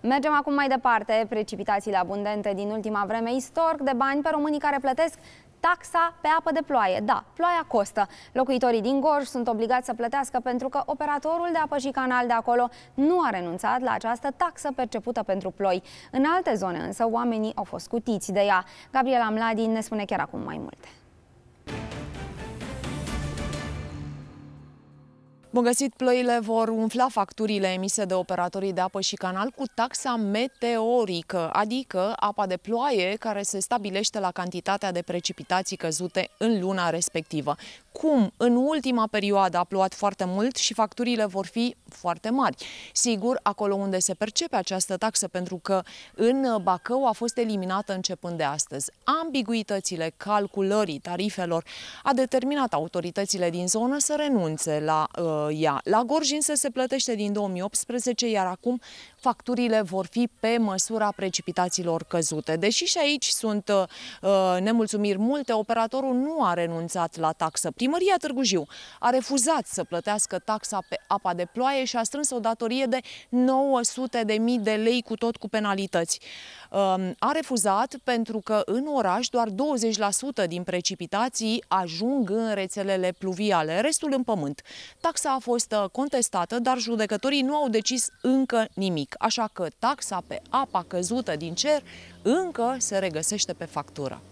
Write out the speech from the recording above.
Mergem acum mai departe. Precipitațiile abundente din ultima vreme, istoric de bani pe românii care plătesc taxa pe apă de ploaie. Da, ploaia costă. Locuitorii din Gorj sunt obligați să plătească pentru că operatorul de apă și canal de acolo nu a renunțat la această taxă percepută pentru ploi. În alte zone însă oamenii au fost cutiți de ea. Gabriela Mladin ne spune chiar acum mai multe. Bun găsit, ploile vor umfla facturile emise de operatorii de apă și canal cu taxa meteorică, adică apa de ploaie care se stabilește la cantitatea de precipitații căzute în luna respectivă. Cum în ultima perioadă a plouat foarte mult și facturile vor fi foarte mari. Sigur, acolo unde se percepe această taxă, pentru că în Bacău a fost eliminată începând de astăzi. Ambiguitățile calculării tarifelor a determinat autoritățile din zonă să renunțe la uh, Uh, ea. La Gorj însă se plătește din 2018, iar acum facturile vor fi pe măsura precipitațiilor căzute. Deși și aici sunt uh, uh, nemulțumiri multe, operatorul nu a renunțat la taxă. Primăria Târgu Jiu a refuzat să plătească taxa pe apa de ploaie și a strâns o datorie de 900.000 de de lei cu tot cu penalități. Uh, a refuzat pentru că în oraș doar 20% din precipitații ajung în rețelele pluviale, restul în pământ. Taxa a fost uh, contestată, dar judecătorii nu au decis încă nimic, așa că taxa pe apa căzută din cer încă se regăsește pe factură.